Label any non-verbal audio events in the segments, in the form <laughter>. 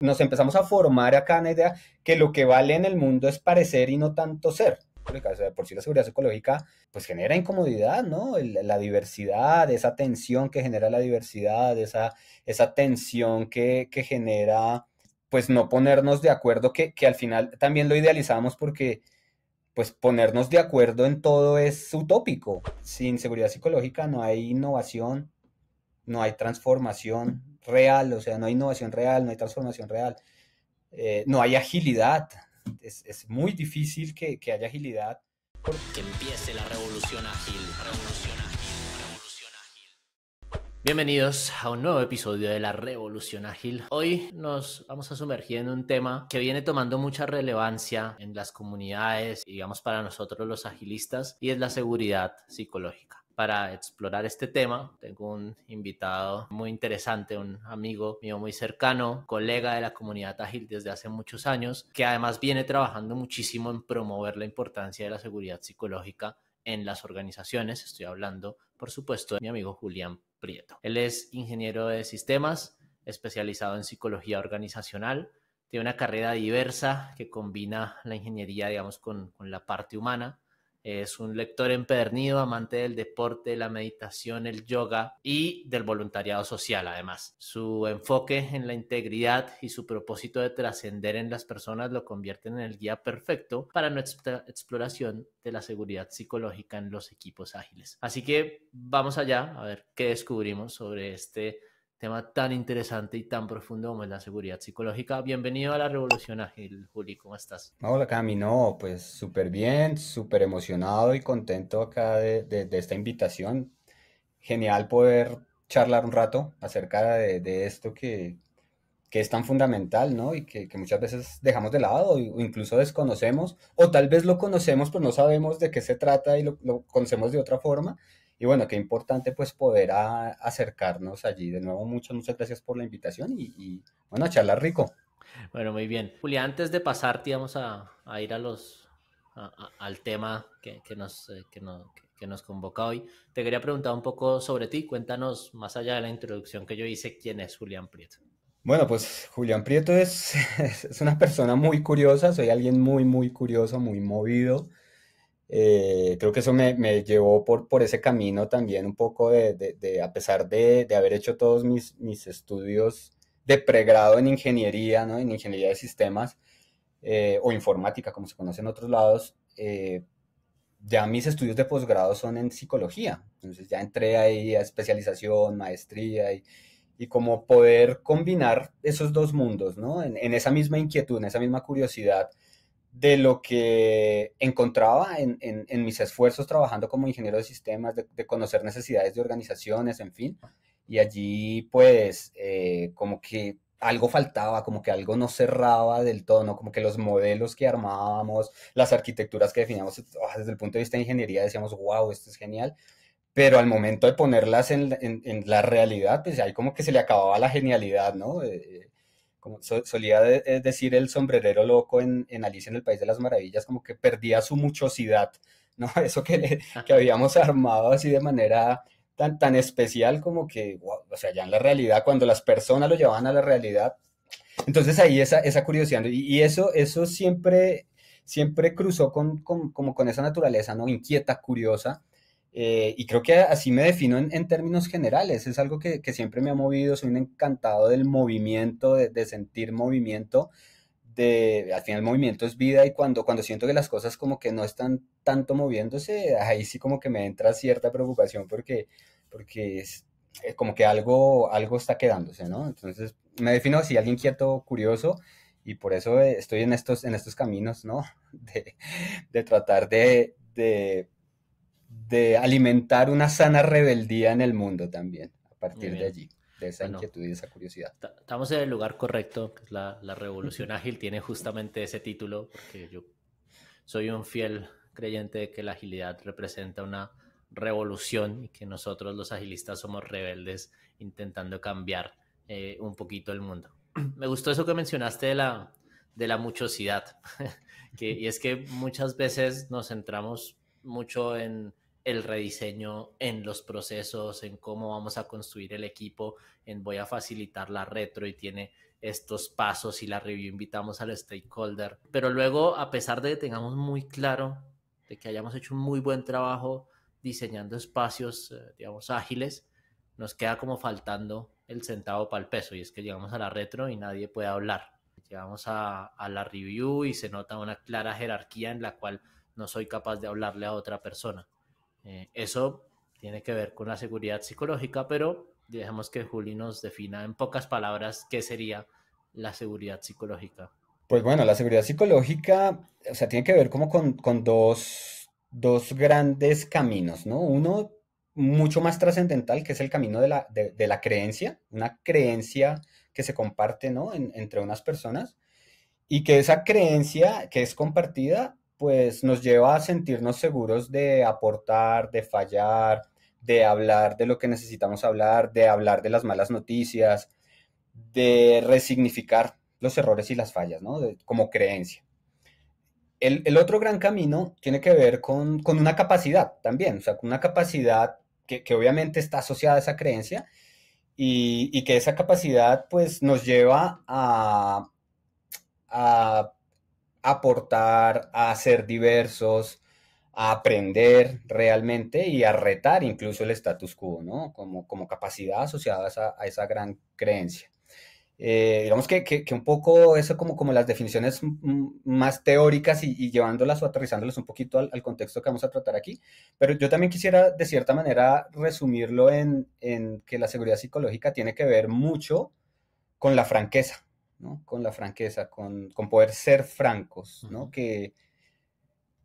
nos empezamos a formar acá en idea que lo que vale en el mundo es parecer y no tanto ser. por si la seguridad psicológica pues genera incomodidad, ¿no? la diversidad, esa tensión que genera la diversidad, esa, esa tensión que, genera pues no ponernos de acuerdo, que, que al final también lo idealizamos porque pues ponernos de acuerdo en todo es utópico. Sin seguridad psicológica no hay innovación, no hay transformación, real, o sea, no hay innovación real, no hay transformación real, eh, no hay agilidad. Es, muy difícil que, haya agilidad. Que empiece la revolución ágil. Bienvenidos a un nuevo episodio de la Revolución Ágil. Hoy nos vamos a sumergir en un tema que viene tomando mucha relevancia en las comunidades, digamos para nosotros los agilistas, y es la seguridad psicológica para explorar este tema. Tengo un invitado muy interesante, un amigo mío muy cercano, colega de la comunidad ágil desde hace muchos años, que además viene trabajando muchísimo en promover la importancia de la seguridad psicológica en las organizaciones. Estoy hablando, por supuesto, de mi amigo Julián Prieto. Él es ingeniero de sistemas, especializado en psicología organizacional. Tiene una carrera diversa que combina la ingeniería, digamos, con, con la parte humana es un lector empedernido, amante del deporte, la meditación, el yoga y del voluntariado social, además. Su enfoque en la integridad y su propósito de trascender en las personas lo convierten en el guía perfecto para nuestra exploración de la seguridad psicológica en los equipos ágiles. Así que vamos allá a ver qué descubrimos sobre este tema tan interesante y tan profundo como es la seguridad psicológica. Bienvenido a la Revolución Ágil, Juli, ¿cómo estás? Hola Cami, no, pues súper bien, súper emocionado y contento acá de, de, de, esta invitación. Genial poder charlar un rato acerca de, de esto que, que, es tan fundamental, ¿no? Y que, que, muchas veces dejamos de lado o incluso desconocemos, o tal vez lo conocemos, pero no sabemos de qué se trata y lo, lo conocemos de otra forma. Y bueno, qué importante pues poder ah, acercarnos allí. De nuevo, muchas, muchas gracias por la invitación y, y bueno, charla rico. Bueno, muy bien. Julián, antes de pasarte, vamos a, a ir a los, al tema que, nos, eh, que, que nos convoca hoy, te quería preguntar un poco sobre ti. Cuéntanos, más allá de la introducción que yo hice, quién es Julián Prieto. Bueno, pues Julián Prieto es, <laughs> es, una persona muy curiosa, soy alguien muy, muy curioso, muy movido, eh, creo que eso me, me, llevó por, por ese camino también un poco de, de, a pesar de, de, haber hecho todos mis, mis estudios de pregrado en ingeniería, ¿no? en ingeniería de sistemas eh, o informática, como se conoce en otros lados, eh, ya mis estudios de posgrado son en psicología. Entonces ya entré ahí a especialización, maestría y, y como poder combinar esos dos mundos, ¿no? en, en esa misma inquietud, en esa misma curiosidad de lo que encontraba en, mis esfuerzos trabajando como ingeniero de sistemas, de, conocer necesidades de organizaciones, en fin. Y allí, pues, eh, como que algo faltaba, como que algo no cerraba del todo, ¿no? Como que los modelos que armábamos, las arquitecturas que definíamos ah, desde el punto de vista de ingeniería, decíamos, wow, esto es genial. Pero al momento de ponerlas en, la realidad, pues ahí como que se le acababa la genialidad, ¿no? Eh, eh, como solía eh, decir el sombrerero loco en, Alicia en el País de las Maravillas, como que perdía su muchosidad, <laughs> ¿no? Eso que, que habíamos armado así de manera tan, tan especial como que, o sea, ya en la realidad, cuando las personas lo llevaban a la realidad. Entonces ahí esa, esa curiosidad, y, y eso, eso siempre, siempre cruzó con, como con esa naturaleza, ¿no? Inquieta, curiosa, eh, y creo que así me defino en, términos generales. Es algo que, siempre me ha movido. Soy un encantado del movimiento, de, sentir movimiento. De, al final, movimiento es vida y cuando, cuando siento que las cosas como que no están tanto moviéndose, ahí sí como que me entra cierta preocupación porque, porque es eh, como que algo, algo está quedándose, ¿no? Entonces me defino así, alguien inquieto curioso y por eso eh, estoy en estos, en estos caminos, ¿no? <laughs> De, tratar de de alimentar una sana rebeldía en el mundo también, a partir de allí, de esa inquietud y esa curiosidad. Estamos en el lugar correcto, la, la Revolución Ágil, tiene justamente ese título, porque yo soy un fiel creyente de que la agilidad representa una revolución y que nosotros los agilistas somos rebeldes intentando cambiar eh, un poquito el mundo. <clears throat> Me gustó eso que mencionaste de la, de la muchosidad, <laughs> que, y es que muchas veces nos centramos mucho en el rediseño en los procesos, en cómo vamos a construir el equipo, en voy a facilitar la retro y tiene estos pasos y la review invitamos al stakeholder. Pero luego, a pesar de que tengamos muy claro de que hayamos hecho un muy buen trabajo diseñando espacios, eh, digamos, ágiles, nos queda como faltando el centavo para el peso y es que llegamos a la retro y nadie puede hablar. Llegamos a, a, la review y se nota una clara jerarquía en la cual no soy capaz de hablarle a otra persona. Eh, eso tiene que ver con la seguridad psicológica, pero dejemos que Juli nos defina en pocas palabras qué sería la seguridad psicológica. Pues bueno, la seguridad psicológica, o sea, tiene que ver como con, con dos, grandes caminos, ¿no? Uno mucho más trascendental, que es el camino de la, de, la creencia, una creencia que se comparte, ¿no? entre unas personas, y que esa creencia que es compartida pues nos lleva a sentirnos seguros de aportar, de fallar, de hablar de lo que necesitamos hablar, de hablar de las malas noticias, de resignificar los errores y las fallas, ¿no? como creencia. El, otro gran camino tiene que ver con, una capacidad también, o sea, con una capacidad que, obviamente está asociada a esa creencia y, que esa capacidad pues nos lleva a, a aportar, a ser diversos, a aprender realmente y a retar incluso el status quo, ¿no? Como, como capacidad asociada a esa, gran creencia. Eh, digamos que, que, un poco eso como, como las definiciones más teóricas y, llevándolas o aterrizándolas un poquito al, contexto que vamos a tratar aquí, pero yo también quisiera de cierta manera resumirlo en que la seguridad psicológica tiene que ver mucho con la franqueza, con la franqueza, con, poder ser francos, ¿no? Que,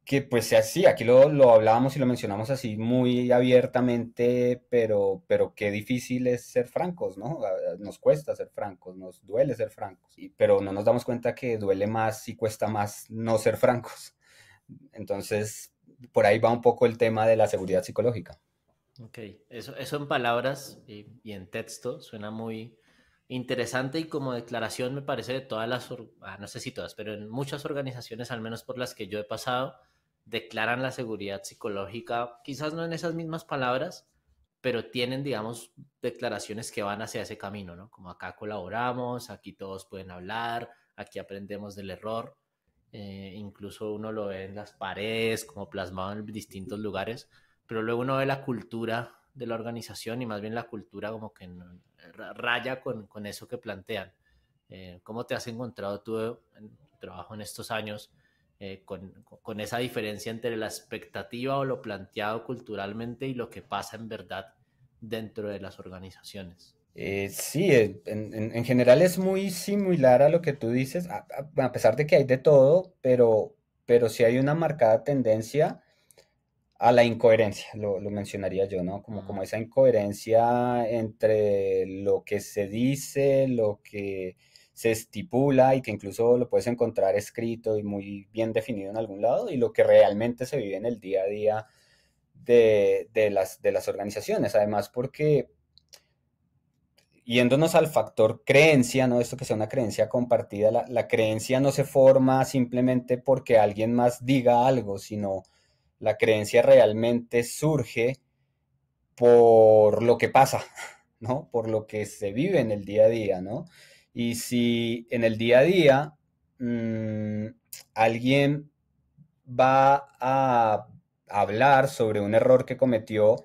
que pues sea así, aquí lo, lo, hablábamos y lo mencionamos así muy abiertamente, pero, pero qué difícil es ser francos, ¿no? Nos cuesta ser francos, nos duele ser francos, y, pero no nos damos cuenta que duele más y cuesta más no ser francos. Entonces, por ahí va un poco el tema de la seguridad psicológica. Ok, eso, en palabras y en texto suena muy, interesante y como declaración me parece de todas las, ah, no sé si todas, pero en muchas organizaciones, al menos por las que yo he pasado, declaran la seguridad psicológica, quizás no en esas mismas palabras, pero tienen, digamos, declaraciones que van hacia ese camino, ¿no? Como acá colaboramos, aquí todos pueden hablar, aquí aprendemos del error, eh, incluso uno lo ve en las paredes, como plasmado en distintos lugares, pero luego uno ve la cultura de la organización y más bien la cultura como que raya con, eso que plantean. Eh, ¿Cómo te has encontrado tú en tu trabajo en estos años eh, con, esa diferencia entre la expectativa o lo planteado culturalmente y lo que pasa en verdad dentro de las organizaciones? Eh, sí, en, general es muy similar a lo que tú dices, a, pesar de que hay de todo, pero, pero sí hay una marcada tendencia a la incoherencia, lo, mencionaría yo, ¿no? Como, como esa incoherencia entre lo que se dice, lo que se estipula y que incluso lo puedes encontrar escrito y muy bien definido en algún lado y lo que realmente se vive en el día a día de, las, de las organizaciones. Además, porque yéndonos al factor creencia, ¿no? Esto que sea una creencia compartida, la, la creencia no se forma simplemente porque alguien más diga algo, sino la creencia realmente surge por lo que pasa, <laughs> ¿no? Por lo que se vive en el día a día, ¿no? Y si en el día a día mm, alguien va a hablar sobre un error que cometió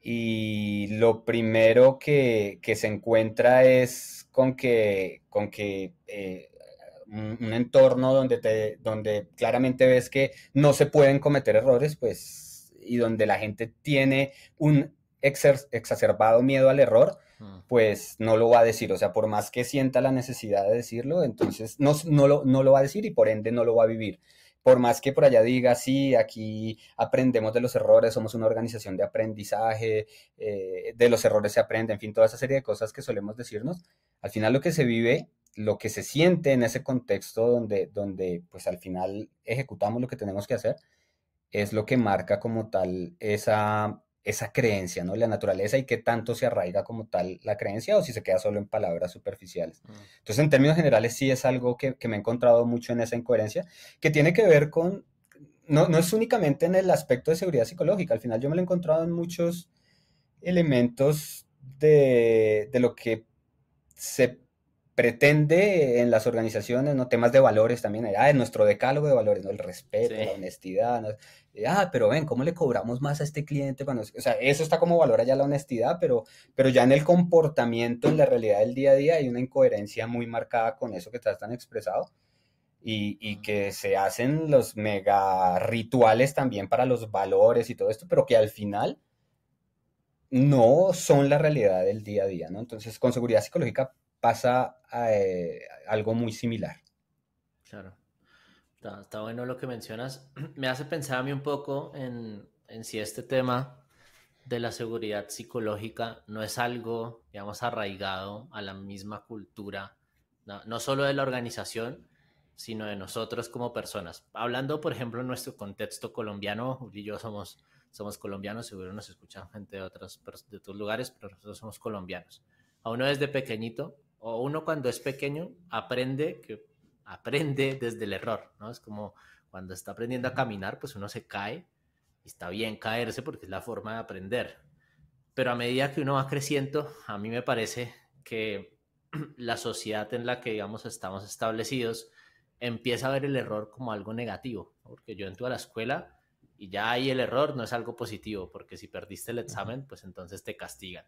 y lo primero que, se encuentra es con que, con que eh, un, entorno donde, te, donde claramente ves que no se pueden cometer errores, pues, y donde la gente tiene un exacerbado miedo al error, mm. pues no lo va a decir. O sea, por más que sienta la necesidad de decirlo, entonces no, no, lo, no lo va a decir y por ende no lo va a vivir. Por más que por allá diga, sí, aquí aprendemos de los errores, somos una organización de aprendizaje, eh, de los errores se aprende, en fin, toda esa serie de cosas que solemos decirnos, al final lo que se vive lo que se siente en ese contexto donde, donde pues al final ejecutamos lo que tenemos que hacer, es lo que marca como tal esa, esa creencia, ¿no? La naturaleza y qué tanto se arraiga como tal la creencia o si se queda solo en palabras superficiales. Mm. Entonces, en términos generales, sí es algo que, me he encontrado mucho en esa incoherencia, que tiene que ver con, no, es únicamente en el aspecto de seguridad psicológica, al final yo me lo he encontrado en muchos elementos de, de lo que se pretende en las organizaciones, ¿no? Temas de valores también, eh, ah, en nuestro decálogo de valores, ¿no? El respeto, la honestidad, eh, ah, pero ven, ¿cómo le cobramos más a este cliente? o sea, eso está como valor ya la honestidad, pero, pero ya en el comportamiento, en la realidad del día a día, hay una incoherencia muy marcada con eso que estás tan expresado. Y, y, que se hacen los mega rituales también para los valores y todo esto, pero que al final no son la realidad del día a día, ¿no? Entonces, con seguridad psicológica pasa eh, algo muy similar. Claro. Está, bueno lo que mencionas. <clears throat> Me hace pensar a mí un poco en, en si este tema de la seguridad psicológica no es algo, digamos, arraigado a la misma cultura, no, no solo de la organización, sino de nosotros como personas. Hablando, por ejemplo, en nuestro contexto colombiano, y yo somos, somos colombianos, seguro nos escuchan gente de otros, de otros lugares, pero nosotros somos colombianos. A uno desde pequeñito o uno cuando es pequeño aprende que aprende <laughs> desde el error, ¿no? Es como cuando está aprendiendo a caminar, pues uno se cae y está bien caerse porque es la forma de aprender. Pero a medida que uno va creciendo, a mí me parece que <clears throat> la sociedad en la que, digamos, estamos establecidos empieza a ver el error como algo negativo, porque yo entro a la escuela y ya ahí el error no es algo positivo, porque si perdiste el examen, pues entonces te castigan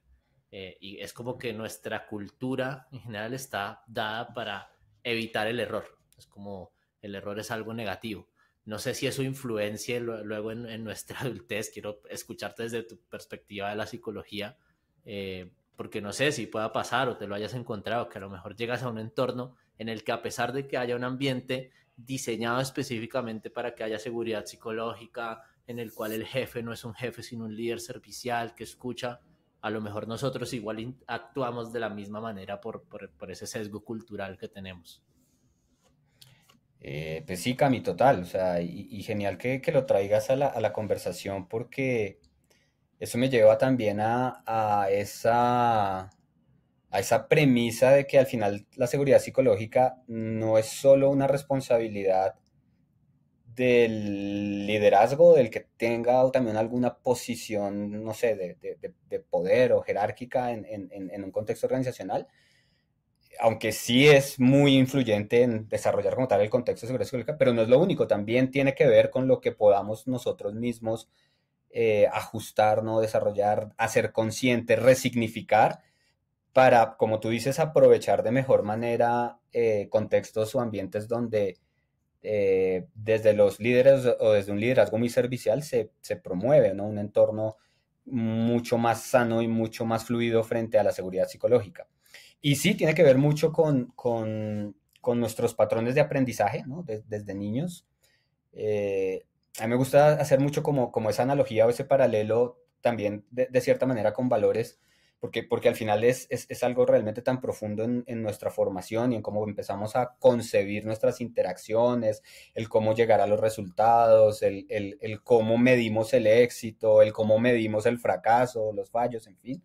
eh, y es como que nuestra cultura en general está dada para evitar el error. Es como el error es algo negativo. No sé si eso influencia luego en, nuestra <laughs> adultez. Quiero escucharte desde tu perspectiva de la psicología, eh, porque no sé si pueda pasar o te lo hayas encontrado, que a lo mejor llegas a un entorno en el que a pesar de que haya un ambiente diseñado específicamente para que haya seguridad psicológica, en el cual el jefe no es un jefe, sino un líder servicial que escucha, a lo mejor nosotros igual actuamos de la misma manera por, ese sesgo cultural que tenemos. Eh, pues sí, Cami, total. y, genial que, lo traigas a la, conversación porque eso me lleva también a, esa, a esa premisa de que al final la seguridad psicológica no es solo una responsabilidad del liderazgo, del que tenga también alguna posición, no sé, de, poder o jerárquica en, un contexto organizacional, aunque sí es muy influyente en desarrollar como tal el contexto de seguridad pero no es lo único, también tiene que ver con lo que podamos nosotros mismos eh, ajustar, ¿no? desarrollar, hacer consciente, resignificar para, como tú dices, aprovechar de mejor manera eh, contextos o ambientes donde eh, desde los líderes o desde un liderazgo muy servicial se, se promueve ¿no? un entorno mucho más sano y mucho más fluido frente a la seguridad psicológica. Y sí, tiene que ver mucho con, con, con nuestros patrones de aprendizaje, ¿no? desde niños. Eh, a mí me gusta hacer mucho como, como esa analogía o ese paralelo también de cierta manera con valores porque, al final es, es, algo realmente tan profundo en, nuestra formación y en cómo empezamos a concebir nuestras interacciones, el cómo llegar a los resultados, el, cómo medimos el éxito, el cómo medimos el fracaso, los fallos, en fin.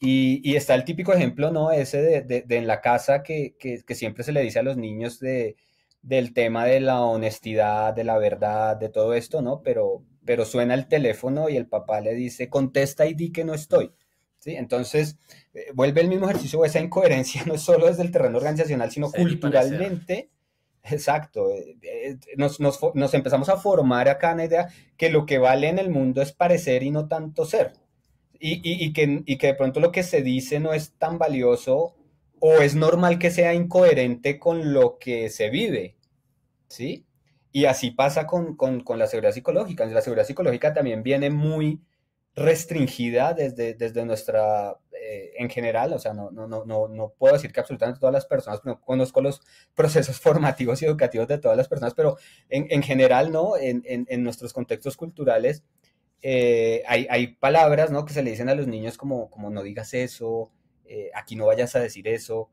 Y, está el típico ejemplo, ¿no? Ese de, en la casa que, que, siempre se le dice a los niños de, del tema de la honestidad, de la verdad, de todo esto, ¿no? Pero, pero suena el teléfono y el papá le dice, contesta y di que no estoy. Entonces, eh, vuelve el mismo ejercicio, esa incoherencia <laughs> no solo desde el terreno organizacional, sino culturalmente. Exacto, eh, eh, nos, empezamos a formar acá una idea que lo que vale en el mundo es parecer y no tanto ser. Y, que, de pronto lo que se dice no es tan valioso o es normal que sea incoherente con lo que se vive. ¿Sí? Y así pasa con, con, la seguridad psicológica. La seguridad psicológica también viene muy restringida desde, desde nuestra, eh, en general, o sea, no, no, no, no puedo decir que absolutamente todas las personas, no conozco los procesos <laughs> formativos y educativos de todas las personas, pero en, general, ¿no? En, nuestros contextos culturales eh, hay, palabras, ¿no? Que se le dicen a los niños como, como no digas eso, eh, aquí no vayas a decir eso,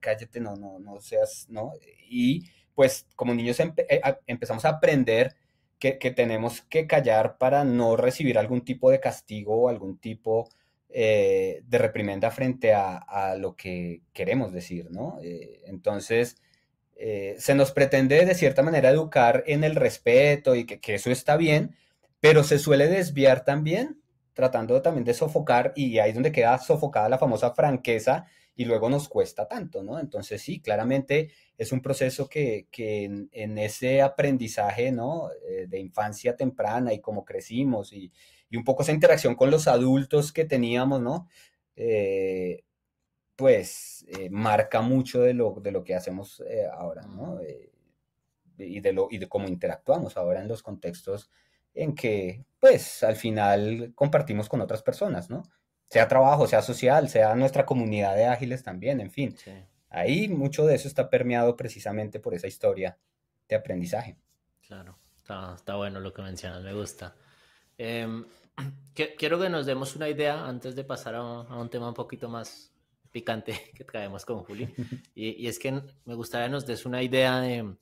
cállate, no, no, no seas, ¿no? Y pues como niños empezamos a aprender que, tenemos que callar para no recibir algún tipo de castigo o algún tipo eh, de reprimenda frente a, lo que queremos decir, ¿no? Eh, entonces, eh, se nos pretende de cierta manera educar en el respeto y que, eso está bien, pero se suele desviar también, tratando también de sofocar, y ahí es donde queda sofocada la famosa franqueza y luego nos cuesta tanto, ¿no? Entonces sí, claramente es un proceso que, en, ese aprendizaje, ¿no? Eh, de infancia temprana y cómo crecimos y, un poco esa interacción con los adultos que teníamos, ¿no? Eh, pues eh, marca mucho de lo, de lo que hacemos ahora, ¿no? y, de lo, y de cómo interactuamos ahora en los contextos en que, pues, al final compartimos con otras personas, ¿no? sea trabajo, sea social, sea nuestra comunidad de ágiles también, en fin. Ahí mucho de eso está permeado precisamente por esa historia de aprendizaje. Claro, está, bueno lo que mencionas, me gusta. Em, <clears throat> quiero que nos demos una idea antes de pasar a un, tema un poquito más picante <laughs> que traemos con Juli. <laughs> Y, es que me gustaría que nos des una idea de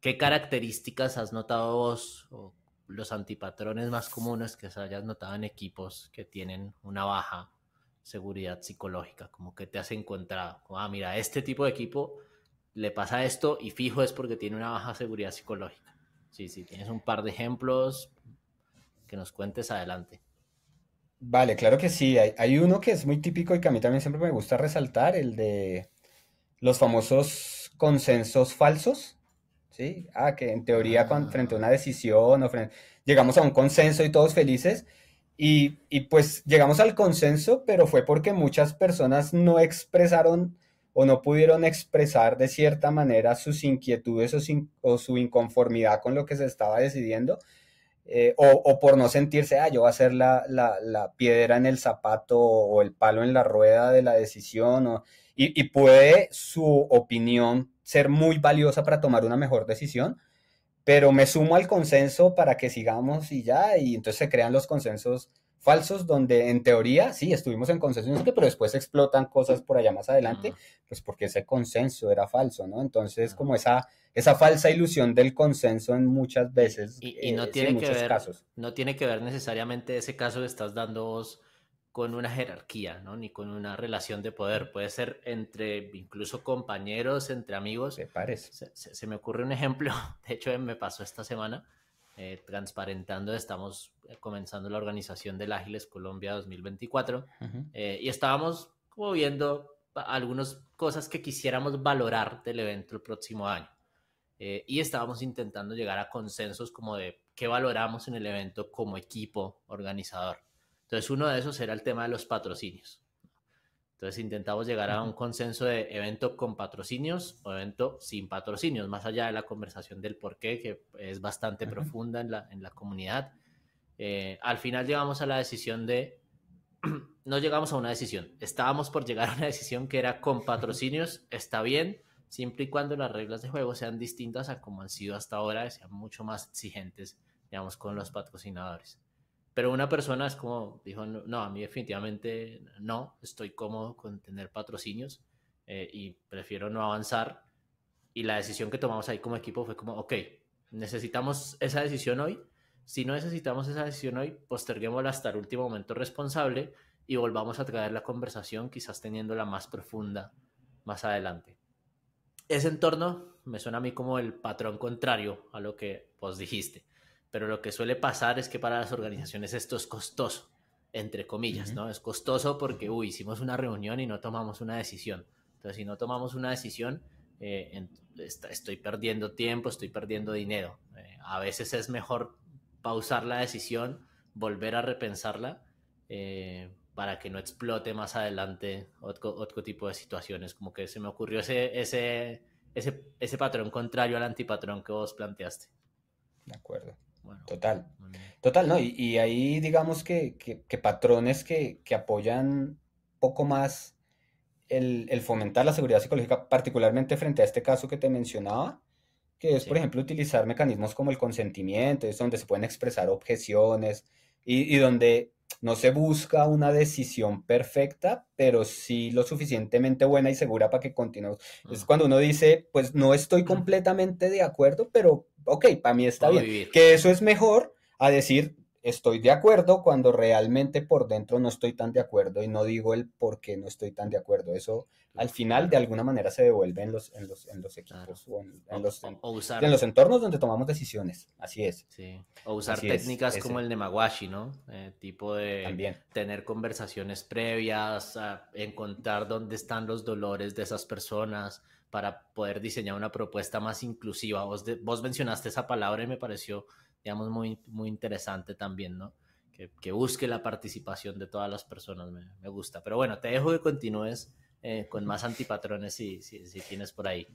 qué características has notado vos o los antipatrones más comunes que se notado en equipos que tienen una baja seguridad psicológica, como que te has encontrado, ah, mira, este tipo de equipo le pasa esto y fijo es porque tiene una baja seguridad psicológica. Sí, sí, tienes un par de ejemplos que nos cuentes adelante. Vale, claro que sí. Hay, hay uno que es muy típico y que a mí también siempre me gusta resaltar, el de los famosos consensos falsos ¿sí? Ah, que en teoría ah. frente a una decisión llegamos a un consenso y todos felices. Y, pues llegamos al consenso, pero fue porque muchas personas no expresaron o no pudieron expresar de cierta manera sus inquietudes o, su inconformidad con lo que se estaba decidiendo, eh, o, por no sentirse, ah, yo voy a ser la, piedra en el zapato o el palo en la rueda de la decisión, y, y puede su opinión ser muy valiosa para tomar una mejor decisión, pero me sumo al consenso para que sigamos y ya, y entonces se crean los consensos falsos donde en teoría sí estuvimos en consenso, pero después explotan cosas por allá más adelante, pues porque ese consenso era falso, ¿no? Entonces como esa esa falsa ilusión del consenso en muchas veces y, no eh, tiene que ver, no tiene que ver necesariamente ese caso de estás dando vos con una jerarquía, ¿no? Ni con una relación de poder. Puede ser entre incluso compañeros, entre amigos. Se parece? Se, me ocurre un ejemplo, <laughs> de hecho me pasó esta semana, eh, transparentando, estamos eh, comenzando la organización del Ágiles Colombia 2024 eh, y estábamos como viendo algunas cosas que quisiéramos valorar del evento el próximo año. y estábamos intentando llegar a consensos como de qué valoramos en el evento como equipo organizador. Entonces, uno de esos era el tema de los patrocinios. Entonces, intentamos llegar a un consenso de evento con patrocinios o evento sin patrocinios, más allá de la conversación del por qué, que es bastante profunda en la, en la comunidad. Eh, al final llegamos a la decisión de, <clears throat> no llegamos a una decisión, estábamos por llegar a una decisión que era con patrocinios, está bien, siempre y cuando las reglas de juego sean distintas a como han sido hasta ahora, sean mucho más exigentes, digamos, con los patrocinadores. Pero una persona es como, dijo, no, a mí definitivamente no, estoy cómodo con tener patrocinios eh, y prefiero no avanzar. Y la decisión que tomamos ahí como equipo fue como, ok, necesitamos esa decisión hoy. Si no necesitamos esa decisión hoy, posterguémosla hasta el último momento responsable y volvamos a traer la conversación, quizás teniendo la más profunda más adelante. Ese entorno me suena a mí como el patrón contrario a lo que vos dijiste pero lo que suele pasar es que para las organizaciones esto es costoso, entre comillas, ¿no? Es costoso porque, uy, hicimos una reunión y no tomamos una decisión. Entonces, si no tomamos una decisión, eh, estoy perdiendo tiempo, estoy perdiendo dinero. Eh, a veces es mejor pausar la decisión, volver a repensarla eh, para que no explote más adelante otro, tipo de situaciones. Como que se me ocurrió ese, ese, ese, ese patrón contrario al antipatrón que vos planteaste. De acuerdo total. Total, ¿no? Y, ahí digamos que, patrones que, apoyan poco más el, fomentar la seguridad psicológica, particularmente frente a este caso que te mencionaba, que es, por ejemplo, utilizar mecanismos como el consentimiento, es donde se pueden expresar objeciones y, y donde no se busca una decisión perfecta, pero sí lo suficientemente buena y segura para que continúe. Es cuando uno dice, pues no estoy <laughs> completamente de acuerdo, pero ok, para mí está bien. Que eso es mejor a decir, estoy de acuerdo cuando realmente por dentro no estoy tan de acuerdo y no digo el por qué no estoy tan de acuerdo. Eso al final de alguna manera se devuelve en los, en los, equipos o, en, los, en, los, entornos donde tomamos decisiones. Así es. Sí. O usar técnicas como el nemaguashi, ¿no? Eh, tipo de tener conversaciones previas, encontrar dónde están los dolores de esas personas para poder diseñar una propuesta más inclusiva. vos mencionaste esa palabra y me pareció digamos, muy, muy interesante también, ¿no? Que, busque la participación de todas las personas, me, gusta. Pero bueno, te dejo que continúes eh, con más antipatrones si, si, tienes por ahí.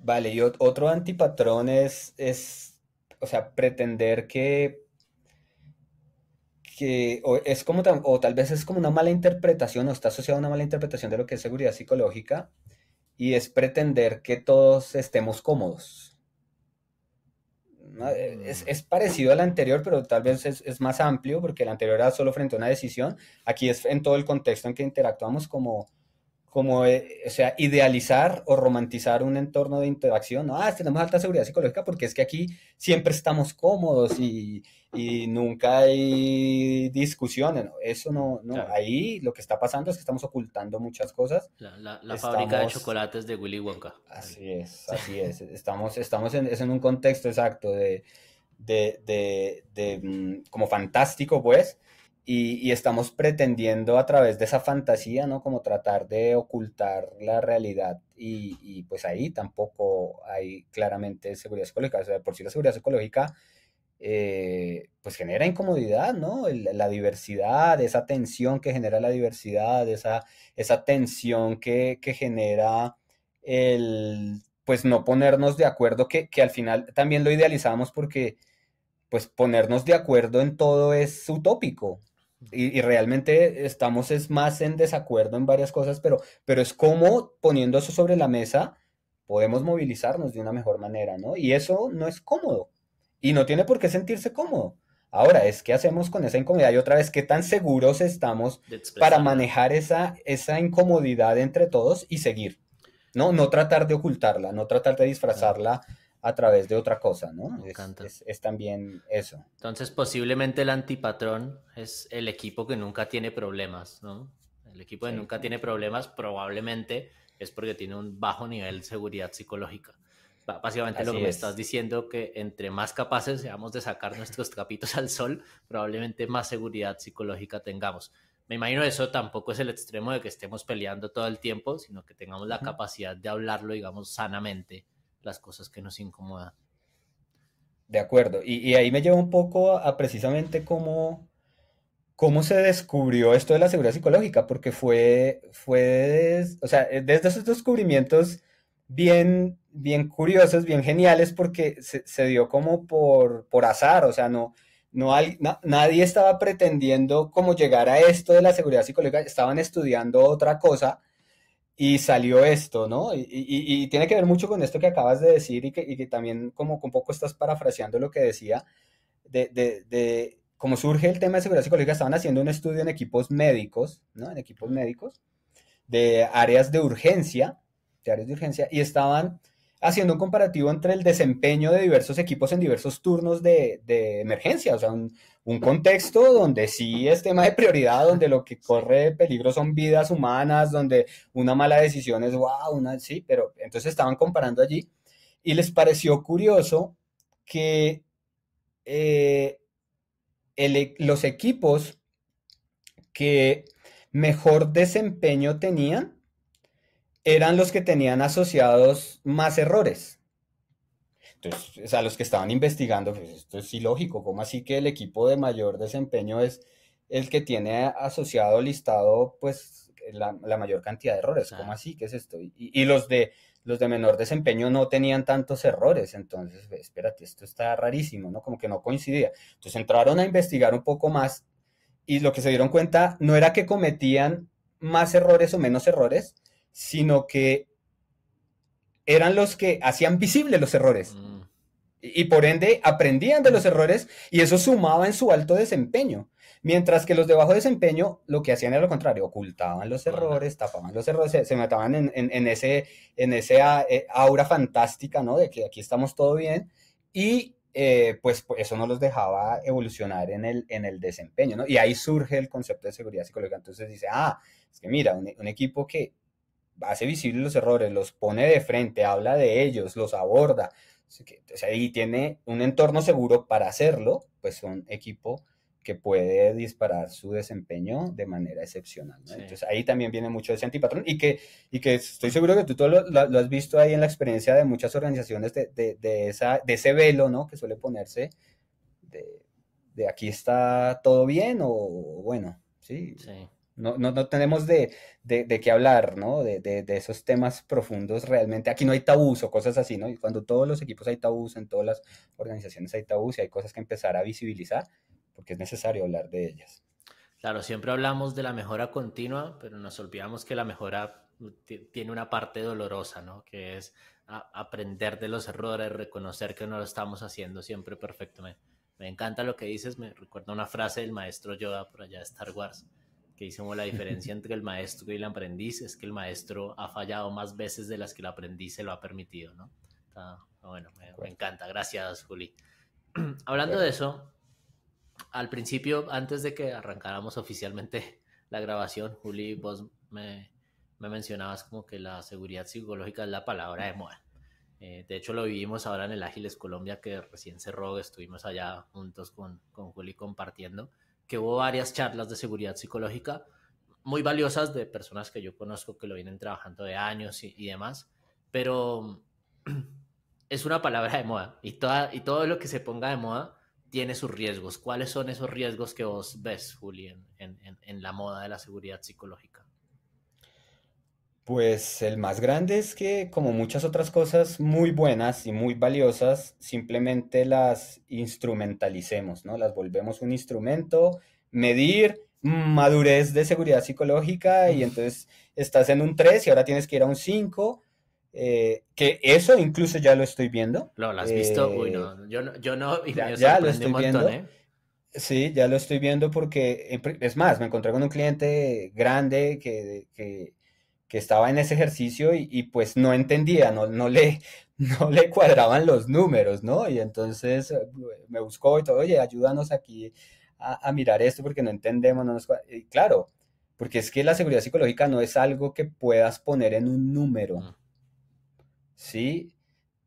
Vale, y otro antipatrón es, o sea, pretender que es como o tal vez es como una mala interpretación o está asociada a una mala interpretación de lo que es seguridad psicológica y es pretender que todos estemos cómodos. Eh, es, es, parecido al anterior, pero tal vez es, es, más amplio, porque el anterior era solo frente a una decisión. Aquí es en todo el contexto en que interactuamos como, como, eh, o sea, idealizar o romantizar un entorno de interacción. ¿no? Ah, tenemos alta seguridad psicológica porque es que aquí siempre estamos cómodos y, y nunca hay discusiones. Eso no, no. ahí lo que está pasando es que estamos ocultando muchas cosas. La, la, fábrica de chocolates de Willy Wonka. Así es, así es. Estamos, estamos en, es en un contexto exacto de, de, de, de mm, como fantástico, pues, y, estamos pretendiendo a través de esa fantasía, ¿no? Como tratar de ocultar la realidad y, pues ahí tampoco hay claramente seguridad psicológica. O sea, por sí la seguridad psicológica eh, pues genera incomodidad, ¿no? la diversidad, esa tensión que genera la diversidad, esa, tensión que, genera el pues no ponernos de acuerdo, que, que al final también lo idealizamos porque pues ponernos de acuerdo en todo es utópico, y, realmente estamos es más en desacuerdo en varias cosas, pero, pero es como poniendo eso sobre la mesa podemos movilizarnos de una mejor manera, ¿no? Y eso no es cómodo y no tiene por qué sentirse cómodo. Ahora, es qué hacemos con esa incomodidad y otra vez, qué tan seguros estamos para manejar esa, esa incomodidad entre todos y seguir, ¿no? No tratar de ocultarla, no tratar de disfrazarla, a través de otra cosa, ¿no? Es, es, también eso. Entonces, posiblemente el antipatrón es el equipo que nunca tiene problemas, ¿no? El equipo que nunca tiene problemas probablemente es porque tiene un bajo nivel de seguridad psicológica. Básicamente lo que me estás diciendo que entre más capaces seamos de sacar nuestros trapitos <laughs> al sol, probablemente más seguridad psicológica tengamos. Me imagino eso tampoco es el extremo de que estemos peleando todo el tiempo, sino que tengamos la capacidad de hablarlo, digamos, sanamente las cosas que nos incomodan. De acuerdo, y, ahí me lleva un poco a, precisamente cómo, cómo se descubrió esto de la seguridad psicológica, porque fue, fue o sea, eh, desde esos descubrimientos bien, bien curiosos, bien geniales, porque se, dio como por, por azar, o sea, no, no, nadie estaba pretendiendo cómo llegar a esto de la seguridad psicológica, estaban estudiando otra cosa y salió esto, ¿no? Y, y, tiene que ver mucho con esto que acabas de decir y que, y que también como un poco estás parafraseando lo que decía, de, de, de cómo surge el tema de seguridad psicológica, estaban haciendo un estudio en equipos médicos, ¿no? En equipos médicos, de áreas de urgencia, de áreas de urgencia, y estaban haciendo un comparativo entre el desempeño de diversos equipos en diversos turnos de, de emergencia, o sea, un, un contexto donde sí es tema de prioridad, donde lo que corre peligro son vidas humanas, donde una mala decisión es, wow, una, sí, pero entonces estaban comparando allí y les pareció curioso que eh, los equipos que mejor desempeño tenían eran los que tenían asociados más errores. Entonces, a los que estaban investigando, pues, esto es ilógico, ¿cómo así que el equipo de mayor desempeño es el que tiene asociado, listado, pues la, mayor cantidad de errores? ¿Cómo así? que es esto? Y, los, de, los de menor desempeño no tenían tantos errores, entonces, espérate, esto está rarísimo, ¿no? Como que no coincidía. Entonces entraron a investigar un poco más y lo que se dieron cuenta no era que cometían más errores o menos errores, sino que eran los que hacían visibles los errores. Mm. Y, por ende aprendían de los mm. errores y eso sumaba en su alto desempeño. Mientras que los de bajo desempeño lo que hacían era lo contrario, ocultaban los errores, tapaban los errores, se, metaban en, en, ese, en ese eh, aura fantástica, ¿no? De que aquí estamos todo bien. Y eh, pues, pues, eso no los dejaba evolucionar en el, en el desempeño, ¿no? Y ahí surge el concepto de seguridad psicológica. Entonces dice, ah, es que mira, un, un equipo que hace visibles los errores, los pone de frente, habla de ellos, los aborda, ahí tiene un entorno seguro para hacerlo, pues un equipo que puede disparar su desempeño de manera excepcional. Entonces ahí también viene mucho ese antipatrón y que, y que estoy seguro que tú todo lo, has visto ahí en la experiencia de muchas organizaciones de, de, de, esa, de ese velo ¿no? que suele ponerse de, de aquí está todo bien o bueno, sí. sí. No, no, no tenemos de, de, de, qué hablar, ¿no? De, de, esos temas profundos realmente. Aquí no hay tabús o cosas así, ¿no? Y cuando todos los equipos hay tabús, en todas las organizaciones hay tabús y hay cosas que empezar a visibilizar, porque es necesario hablar de ellas. Claro, siempre hablamos de la mejora continua, pero nos olvidamos que la mejora tiene una parte dolorosa, ¿no? Que es aprender de los errores, reconocer que no lo estamos haciendo siempre perfectamente. Me encanta lo que dices, me recuerda una frase del maestro Yoda por allá de Star Wars, que hicimos la diferencia entre el maestro y el aprendiz es que el maestro ha fallado más veces de las que el aprendiz se lo ha permitido, ¿no? bueno, me, encanta. Gracias, Juli. <clears throat> Hablando de eso, al principio, antes de que arrancáramos oficialmente <laughs> la grabación, Juli, vos me, me mencionabas como que la seguridad psicológica es la palabra de moda. Eh, de hecho, lo vivimos ahora en el Ágiles Colombia, que recién cerró, estuvimos allá juntos con, con Juli compartiendo que hubo varias charlas de seguridad psicológica muy valiosas de personas que yo conozco que lo vienen trabajando de años y, demás, pero <clears throat> es una palabra de moda y, y todo lo que se ponga de moda tiene sus riesgos. ¿Cuáles son esos riesgos que vos ves, Juli, en la moda de la seguridad psicológica? Pues el más grande es que, como muchas otras cosas muy buenas y muy valiosas, simplemente las instrumentalicemos, ¿no? Las volvemos un instrumento, medir madurez de seguridad psicológica y entonces estás en un 3 y ahora tienes que ir a un 5. Eh, que eso incluso ya lo estoy viendo. No, ¿Lo has visto? Uy, eh, no, yo no, yo no ya, lo estoy viendo. ¿eh? Sí, ya lo estoy viendo porque, es más, me encontré con un cliente grande que que estaba en ese ejercicio y, pues no entendía, no, le, <laughs> no le cuadraban los números, ¿no? Y entonces eh, me buscó y todo, oye, ayúdanos aquí a, mirar esto porque no entendemos, no nos claro, porque es que la seguridad psicológica no es algo que puedas poner en un número, ¿sí?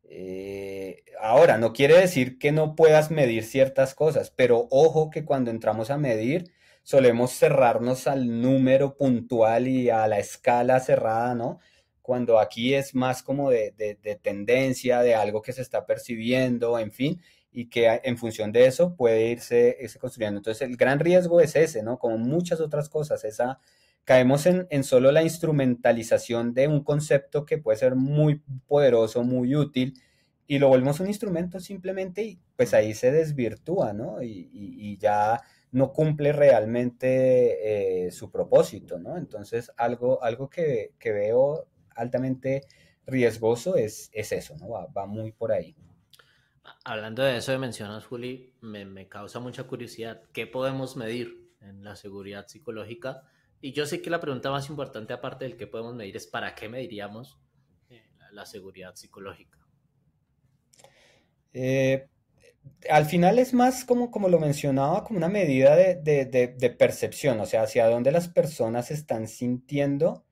Eh, ahora, no quiere decir que no puedas medir ciertas cosas, pero ojo que cuando entramos a medir, solemos cerrarnos al número puntual y a la escala cerrada, ¿no? Cuando aquí es más como de, tendencia, de algo que se está percibiendo, en fin, y que en función de eso puede irse, construyendo. Entonces el gran riesgo es ese, ¿no? Como muchas otras cosas, esa caemos en, solo la instrumentalización de un concepto que puede ser muy poderoso, muy útil, y lo volvemos un instrumento simplemente y pues ahí se desvirtúa, ¿no? y, y ya no cumple realmente eh, su propósito, ¿no? Entonces, algo, algo que, veo altamente riesgoso es, es eso, ¿no? Va, muy por ahí. Hablando de eso que mencionas, Juli, me, causa mucha curiosidad. ¿Qué podemos medir en la seguridad psicológica? Y yo sé que la pregunta más importante, aparte del qué podemos medir, es ¿para qué mediríamos eh, la, la seguridad psicológica? Eh, al final es más como, como lo mencionaba, como una medida de, percepción, o sea, hacia dónde las personas están sintiendo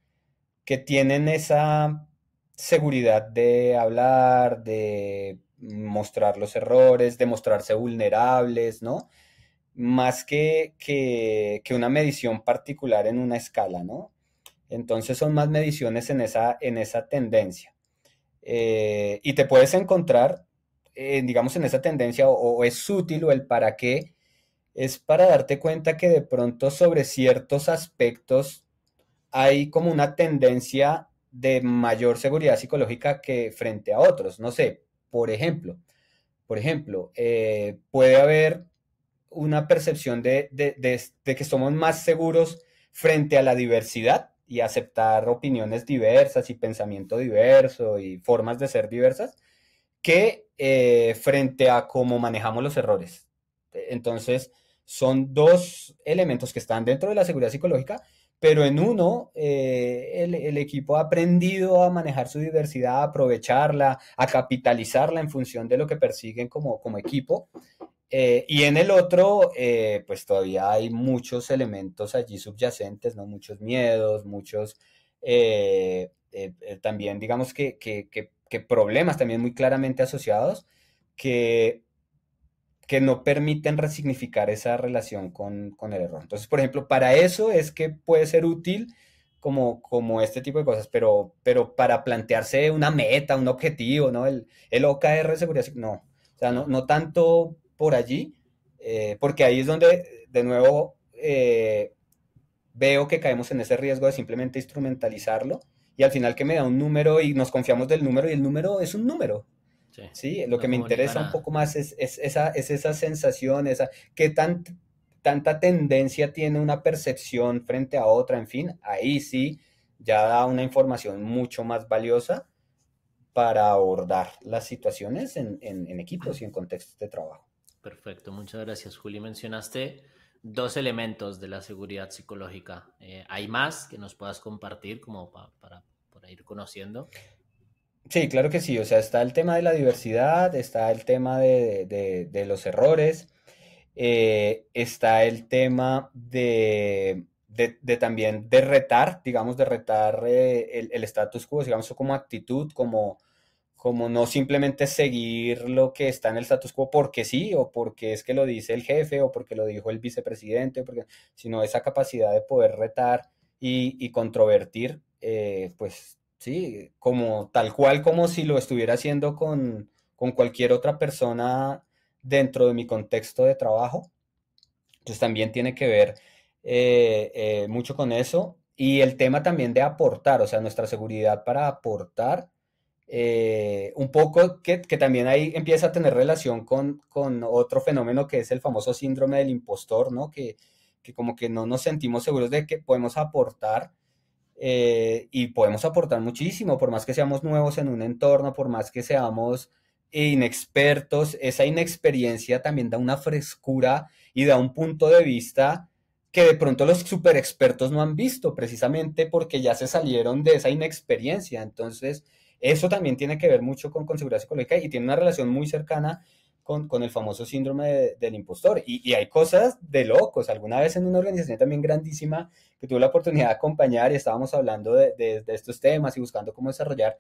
que tienen esa seguridad de hablar, de mostrar los errores, de mostrarse vulnerables, ¿no? Más que, que, una medición particular en una escala, ¿no? Entonces son más mediciones en esa, en esa tendencia. Eh, y te puedes encontrar digamos, en esa tendencia o, es útil o el para qué es para darte cuenta que de pronto sobre ciertos aspectos hay como una tendencia de mayor seguridad psicológica que frente a otros. No sé, por ejemplo, por ejemplo, eh, puede haber una percepción de, que somos más seguros frente a la diversidad y aceptar opiniones diversas y pensamiento diverso y formas de ser diversas que eh, frente a cómo manejamos los errores. Entonces, son dos elementos que están dentro de la seguridad psicológica, pero en uno eh, el, equipo ha aprendido a manejar su diversidad, a aprovecharla, a capitalizarla en función de lo que persiguen como, como equipo. Eh, y en el otro, pues todavía hay muchos elementos allí subyacentes, ¿no? Muchos miedos, muchos... también digamos que que problemas también muy claramente asociados que, que no permiten resignificar esa relación con, con, el error. Entonces, por ejemplo, para eso es que puede ser útil como, como este tipo de cosas, pero, pero para plantearse una meta, un objetivo, ¿no? El, el OKR de seguridad, no, o sea, no, no tanto por allí, eh, porque ahí es donde, de nuevo, eh, veo que caemos en ese riesgo de simplemente instrumentalizarlo y al final que me da un número y nos confiamos del número y el número es un número. Sí, lo que me interesa un poco más es, es, esa, es esa sensación, esa, qué tanta tendencia tiene una percepción frente a otra, en fin, ahí sí ya da una información mucho más valiosa para abordar las situaciones en, en, en equipos y en contextos de trabajo. Perfecto, muchas gracias Juli. Mencionaste dos elementos de la seguridad psicológica. Eh, ¿Hay más que nos puedas compartir como para, ir conociendo? Sí, claro que sí. O sea, está el tema de la diversidad, está el tema de, los errores, eh, está el tema de, también de retar, digamos, de retar eh, el, el status quo, digamos, como actitud, como como no simplemente seguir lo que está en el status quo porque sí, o porque es que lo dice el jefe, o porque lo dijo el vicepresidente, porque, sino esa capacidad de poder retar y, controvertir, eh, pues sí, como tal cual como si lo estuviera haciendo con, cualquier otra persona dentro de mi contexto de trabajo. Entonces pues también tiene que ver eh, eh, mucho con eso. Y el tema también de aportar, o sea, nuestra seguridad para aportar eh, un poco que, también ahí empieza a tener relación con, otro fenómeno que es el famoso síndrome del impostor, ¿no? Que, como que no nos sentimos seguros de que podemos aportar eh, y podemos aportar muchísimo, por más que seamos nuevos en un entorno, por más que seamos inexpertos, esa inexperiencia también da una frescura y da un punto de vista que de pronto los super expertos no han visto, precisamente porque ya se salieron de esa inexperiencia. Entonces, eso también tiene que ver mucho con, con seguridad psicológica y tiene una relación muy cercana con, el famoso síndrome del impostor. Y, hay cosas de locos. Alguna vez en una organización también grandísima que tuve la oportunidad de acompañar y estábamos hablando de estos temas y buscando cómo desarrollar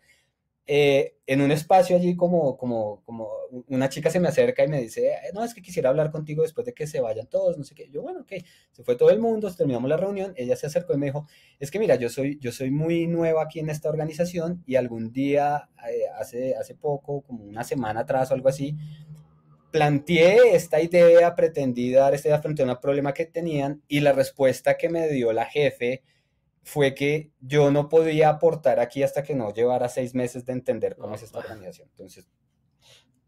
eh, en un espacio allí como, como, como una chica se me acerca y me dice, eh, no, es que quisiera hablar contigo después de que se vayan todos, no sé qué. Yo, bueno, ok, se fue todo el mundo, terminamos la reunión, ella se acercó y me dijo, es que mira, yo soy, yo soy muy nueva aquí en esta organización y algún día, eh, hace, hace poco, como una semana atrás o algo así, planteé esta idea, pretendida dar esta idea frente a un problema que tenían y la respuesta que me dio la jefe, fue que yo no podía aportar aquí hasta que no llevara seis meses de entender cómo es esta organización. Entonces,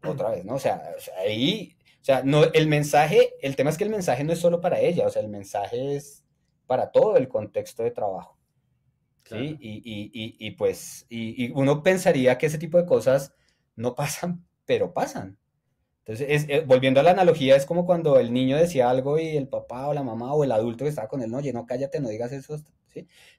otra vez, ¿no? O sea, ahí, o sea, no, el mensaje, el tema es que el mensaje no es solo para ella, o sea, el mensaje es para todo el contexto de trabajo. ¿sí? Y, pues, y, uno pensaría que ese tipo de cosas no pasan, pero pasan. Entonces, eh, volviendo a la analogía, es como cuando el niño decía algo y el papá o la mamá o el adulto que estaba con él, no, oye, no, cállate, no digas eso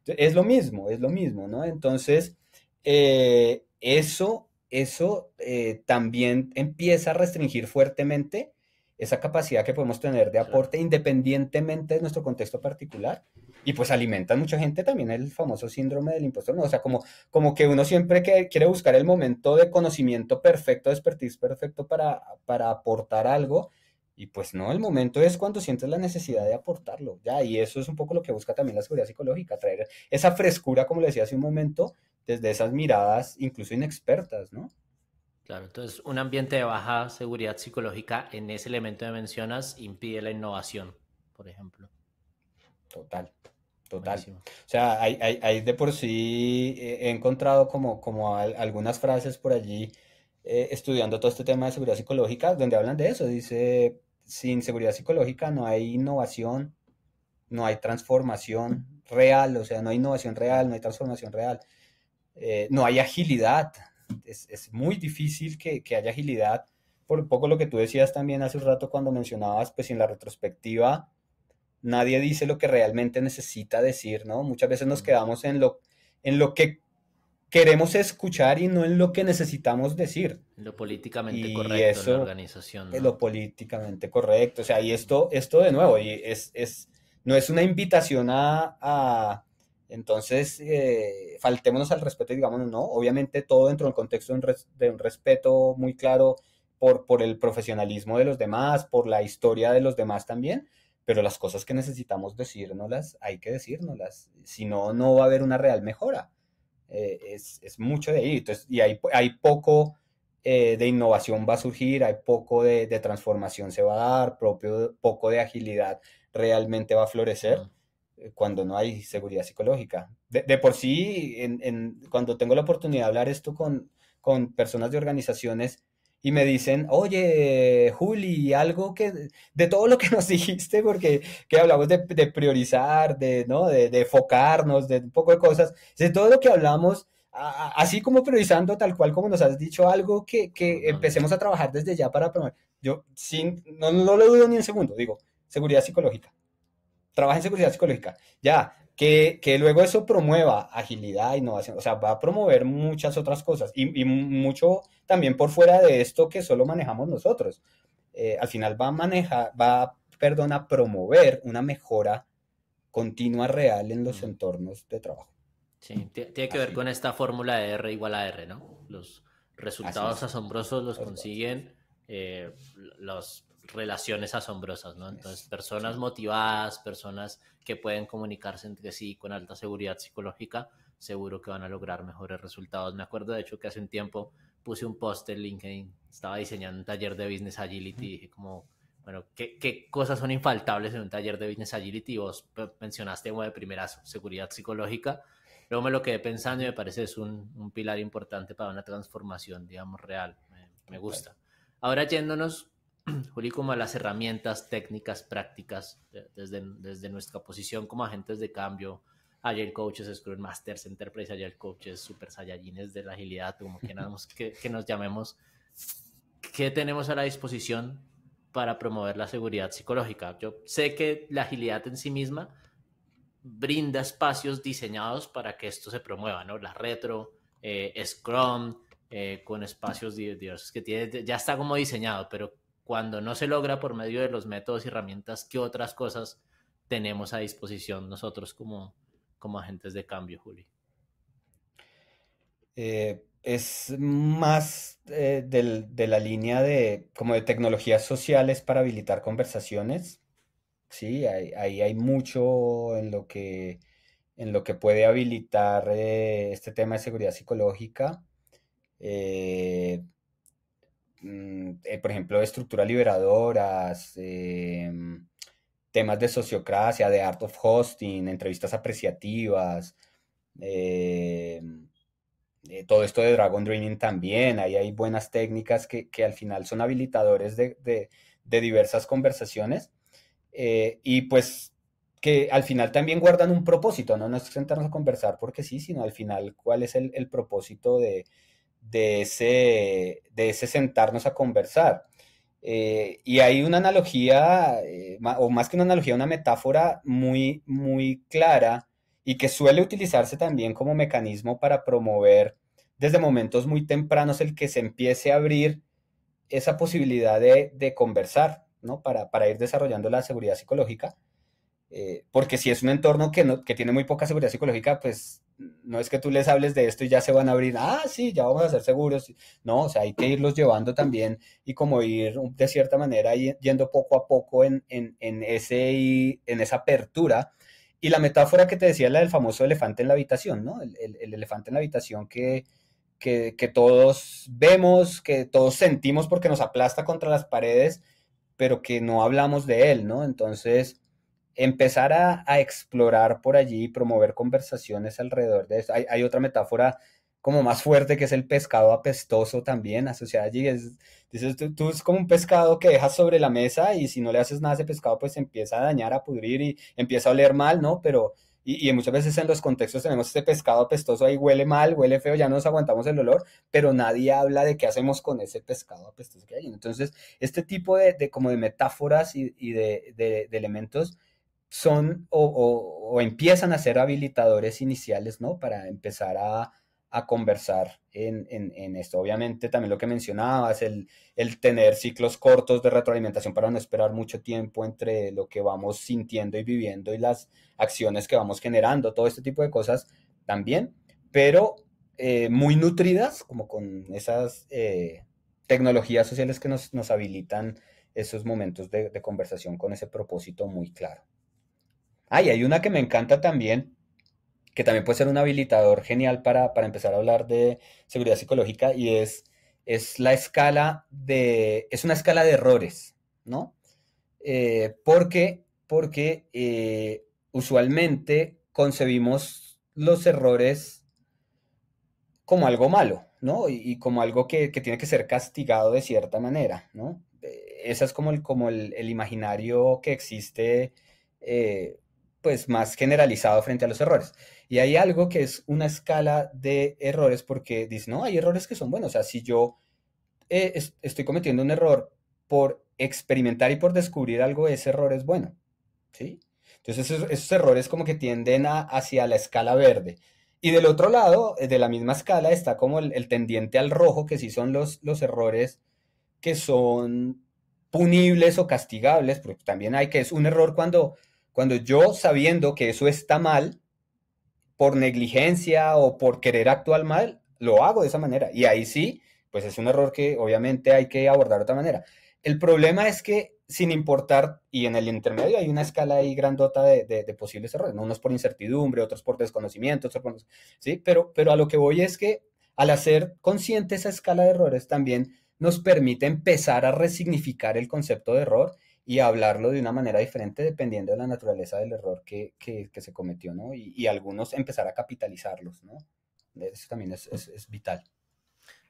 es lo mismo, es lo mismo, ¿no? Entonces, eh, eso, eso eh, también empieza a restringir fuertemente esa capacidad que podemos tener de aporte independientemente de nuestro contexto particular y pues alimenta a mucha gente también el famoso síndrome del impostor, ¿no? o sea, como, como que uno siempre que quiere buscar el momento de conocimiento perfecto, de expertise perfecto para, para aportar algo, y pues no, el momento es cuando sientes la necesidad de aportarlo, ya, y eso es un poco lo que busca también la seguridad psicológica, traer esa frescura, como le decía hace un momento, desde esas miradas incluso inexpertas, ¿no? Claro, entonces un ambiente de baja seguridad psicológica en ese elemento que mencionas impide la innovación, por ejemplo. Total, total. O sea, hay, de por sí, eh, he encontrado como, como algunas frases por allí eh, estudiando todo este tema de seguridad psicológica donde hablan de eso. Dice, sin seguridad psicológica no hay innovación, no hay transformación real, o sea, no hay innovación real, no hay transformación real, eh, no hay agilidad. Es, muy difícil que, haya agilidad. Por un poco lo que tú decías también hace un rato cuando mencionabas, pues en la retrospectiva, nadie dice lo que realmente necesita decir, ¿no? Muchas veces nos quedamos en lo, en lo que queremos escuchar y no en lo que necesitamos decir. Lo políticamente y correcto la organización. Lo políticamente correcto. O sea, y esto, esto de nuevo, y es, no es una invitación a, entonces, eh, faltémonos al respeto y digamos, no, obviamente todo dentro del contexto de un, respeto muy claro por, por el profesionalismo de los demás, por la historia de los demás también, pero las cosas que necesitamos las hay que decírnoslas, si no, no va a haber una real mejora. Eh, es, mucho de ahí. y hay, hay poco eh, de innovación va a surgir, hay poco de, de, transformación se va a dar, propio, poco de agilidad realmente va a florecer eh, cuando no hay seguridad psicológica. De, por sí, cuando tengo la oportunidad de hablar esto con, con personas de organizaciones, y me dicen, oye, Juli, algo que, de todo lo que nos <laughs> dijiste, porque que hablamos de, priorizar, de, ¿no? de, enfocarnos, de un poco de cosas, de todo lo que hablamos, así como priorizando tal cual como nos has dicho, algo que, que empecemos a trabajar desde ya para Yo sin, no, no lo dudo ni un segundo, digo, seguridad psicológica. Trabaja en seguridad psicológica. Ya, que, luego eso promueva agilidad, innovación, o sea, va a promover muchas otras cosas y, mucho también por fuera de esto que solo manejamos nosotros. Eh, al final va a manejar, va, perdón, a promover una mejora continua real en los entornos de trabajo. Sí, tiene que ver con esta fórmula de R igual a R, ¿no? Los resultados asombrosos los consiguen eh, los relaciones asombrosas, ¿no? Entonces, personas motivadas, personas que pueden comunicarse entre sí con alta seguridad psicológica, seguro que van a lograr mejores resultados. Me acuerdo, de hecho, que hace un tiempo puse un post en LinkedIn, estaba diseñando un taller de Business Agility y dije como, bueno, ¿qué, ¿qué, cosas son infaltables en un taller de Business Agility? Y Vos mencionaste como de primeras, seguridad psicológica. Luego me lo quedé pensando y me parece es un, un pilar importante para una transformación, digamos, real. Me, me gusta. Ahora yéndonos <clears throat> a las herramientas técnicas, prácticas, eh, desde, nuestra posición como agentes de cambio, Agile Coaches, Scrum Masters, Enterprise Agile Coaches, Super Saiyajines de la agilidad, como que, que nos llamemos, ¿qué tenemos a la disposición para promover la seguridad psicológica? Yo sé que la agilidad en sí misma brinda espacios diseñados para que esto se promueva, ¿no? La retro, eh, Scrum, eh, con espacios diversos que tiene, ya está como diseñado, pero cuando no se logra por medio de los métodos y herramientas, ¿qué otras cosas tenemos a disposición nosotros como, como agentes de cambio, Juli? Eh, es más eh, de la línea de, como de tecnologías sociales para habilitar conversaciones. Sí, ahí, hay mucho en lo que, en lo que puede habilitar eh, este tema de seguridad psicológica. Eh, Mm, eh, por ejemplo, estructuras liberadoras, em, temas de sociocracia, de art of hosting, entrevistas apreciativas, em, eh, todo esto de Dragon Draining también, ahí hay buenas técnicas que, que al final son habilitadores de, de, diversas conversaciones eh, y pues que al final también guardan un propósito, ¿no? No es sentarnos a conversar porque sí, sino al final cuál es el, el propósito de, de ese, de sentarnos a conversar. Eh, y hay una analogía, eh, o más que una analogía, una metáfora muy, muy clara y que suele utilizarse también como mecanismo para promover desde momentos muy tempranos el que se empiece a abrir esa posibilidad de, conversar, ¿no? Para, para, ir desarrollando la seguridad psicológica. Eh, porque si es un entorno que, no, que tiene muy poca seguridad psicológica, pues no es que tú les hables de esto y ya se van a abrir, ah, sí, ya vamos a ser seguros. No, o sea, hay que irlos llevando también y como ir de cierta manera yendo poco a poco en, en, en ese, en esa apertura. Y la metáfora que te decía, la del famoso elefante en la habitación, ¿no? El, el, elefante en la habitación que, que, que todos vemos, que todos sentimos porque nos aplasta contra las paredes, pero que no hablamos de él, ¿no? Entonces empezar a, explorar por allí y promover conversaciones alrededor de eso. Hay, otra metáfora como más fuerte que es el pescado apestoso también asociada allí. Es, dices, tú, es como un pescado que dejas sobre la mesa y si no le haces nada a ese pescado, pues empieza a dañar, a pudrir y empieza a oler mal, ¿no? Pero, y, muchas veces en los contextos tenemos este pescado apestoso ahí, huele mal, huele feo, ya nos aguantamos el olor, pero nadie habla de qué hacemos con ese pescado apestoso que hay. Entonces, este tipo de, como de metáforas y, de, de, elementos son o, empiezan a ser habilitadores iniciales, ¿no? Para empezar a, conversar en, esto. Obviamente también lo que mencionabas, el, el tener ciclos cortos de retroalimentación para no esperar mucho tiempo entre lo que vamos sintiendo y viviendo y las acciones que vamos generando, todo este tipo de cosas también, pero eh, muy nutridas, como con esas eh, tecnologías sociales que nos, habilitan esos momentos de conversación con ese propósito muy claro. Ah, hay una que me encanta también, que también puede ser un habilitador genial para, empezar a hablar de seguridad psicológica, y es, es la escala de, es una escala de errores, ¿no? Eh, porque porque eh, usualmente concebimos los errores como algo malo, ¿no? Y, como algo que, tiene que ser castigado de cierta manera, ¿no? Eh, Ese es como el, como el, imaginario que existe pues más generalizado frente a los errores. Y hay algo que es una escala de errores porque dice, no, hay errores que son buenos. O sea, si yo eh, estoy cometiendo un error por experimentar y por descubrir algo, ese error es bueno. ¿Sí? Entonces esos, errores como que tienden hacia la escala verde. Y del otro lado, eh, de la misma escala, está como el, tendiente al rojo, que sí son los, los errores que son punibles o castigables, porque también hay que es un error cuando cuando yo sabiendo que eso está mal, por negligencia o por querer actuar mal, lo hago de esa manera. Y ahí sí, pues es un error que obviamente hay que abordar de otra manera. El problema es que sin importar, y en el intermedio hay una escala ahí grandota de, de, posibles errores, unos por incertidumbre, otros por desconocimiento, otros ¿sí? Pero, pero a lo que voy es que al hacer consciente esa escala de errores también nos permite empezar a resignificar el concepto de error y hablarlo de una manera diferente dependiendo de la naturaleza del error que, se cometió, ¿no? Y, algunos empezar a capitalizarlos, ¿no? Eso también es, vital.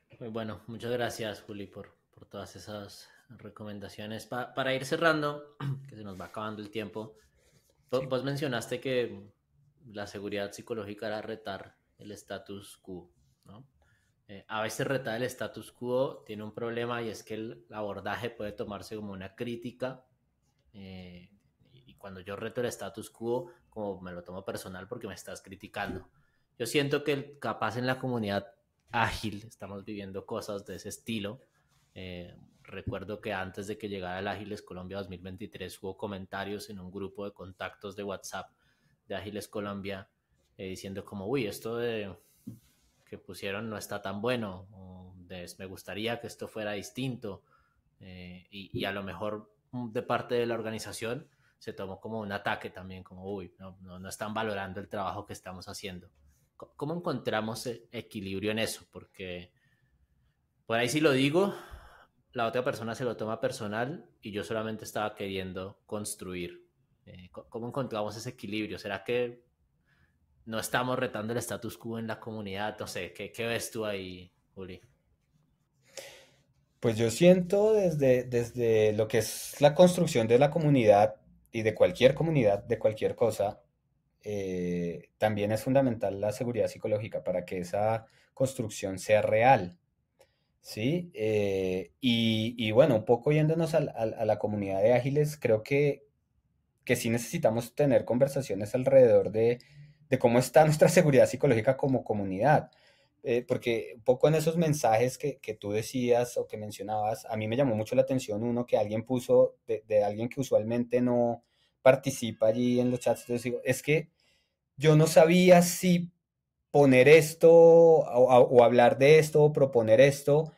Muy pues bueno, muchas gracias, Juli, por, por todas esas recomendaciones. para ir cerrando, <clears throat> que se nos va acabando el tiempo, vos mencionaste que la seguridad psicológica era retar el status quo, ¿no? Eh, a veces retar el status quo tiene un problema y es que el abordaje puede tomarse como una crítica. Eh, y cuando yo reto el status quo, como me lo tomo personal porque me estás criticando. Yo siento que capaz en la comunidad ágil estamos viviendo cosas de ese estilo. Eh, recuerdo que antes de que llegara el Ágiles Colombia 2023 hubo comentarios en un grupo de contactos de WhatsApp de Ágiles Colombia diciendo como, uy, esto de pusieron no está tan bueno, me gustaría que esto fuera distinto, eh, y, a lo mejor mm, de parte de la organización se tomó como un ataque también, como, uy, no, no, no están valorando el trabajo que estamos haciendo. ¿Cómo encontramos e-, equilibrio en eso? Porque por ahí si lo digo, la otra persona se lo toma personal y yo solamente estaba queriendo construir. Eh, ¿Cómo encontramos ese equilibrio? ¿Será que no estamos retando el status quo en la comunidad. No sé, ¿qué, qué ves tú ahí, Juli? Pues yo siento desde, desde lo que es la construcción de la comunidad y de cualquier comunidad, de cualquier cosa, eh, también es fundamental la seguridad psicológica para que esa construcción sea real. Sí, eh, y, bueno, un poco yéndonos a, la comunidad de ágiles, creo que, que sí necesitamos tener conversaciones alrededor de, de cómo está nuestra seguridad psicológica como comunidad. Eh, porque un poco en esos mensajes que, que, tú decías o que mencionabas, a mí me llamó mucho la atención uno que alguien puso de, alguien que usualmente no participa allí en los chats. digo, es que yo no sabía si poner esto o hablar de esto o proponer esto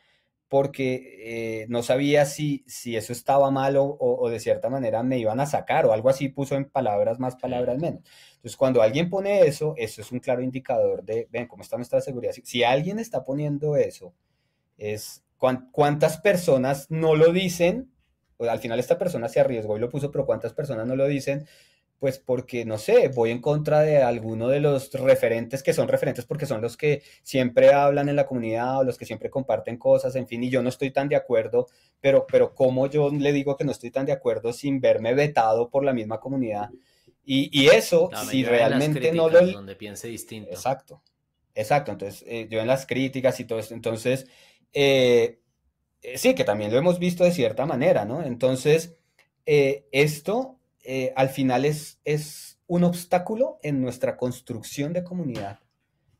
porque eh, no sabía si, si eso estaba malo o, de cierta manera me iban a sacar o algo así puso en palabras más, palabras menos. Entonces, cuando alguien pone eso, eso es un claro indicador de, ven, cómo está nuestra seguridad. Si, alguien está poniendo eso, es cuántas personas no lo dicen, o al final esta persona se arriesgó y lo puso, pero cuántas personas no lo dicen pues porque, no sé, voy en contra de alguno de los referentes que son referentes porque son los que siempre hablan en la comunidad o los que siempre comparten cosas, en fin, y yo no estoy tan de acuerdo, pero, pero ¿cómo yo le digo que no estoy tan de acuerdo sin verme vetado por la misma comunidad? Y, eso, si realmente no lo... piense distinto. Exacto, exacto. Entonces, eh, yo en las críticas y todo esto, entonces, eh, eh, sí, que también lo hemos visto de cierta manera, ¿no? Entonces, esto eh, al final es, un obstáculo en nuestra construcción de comunidad,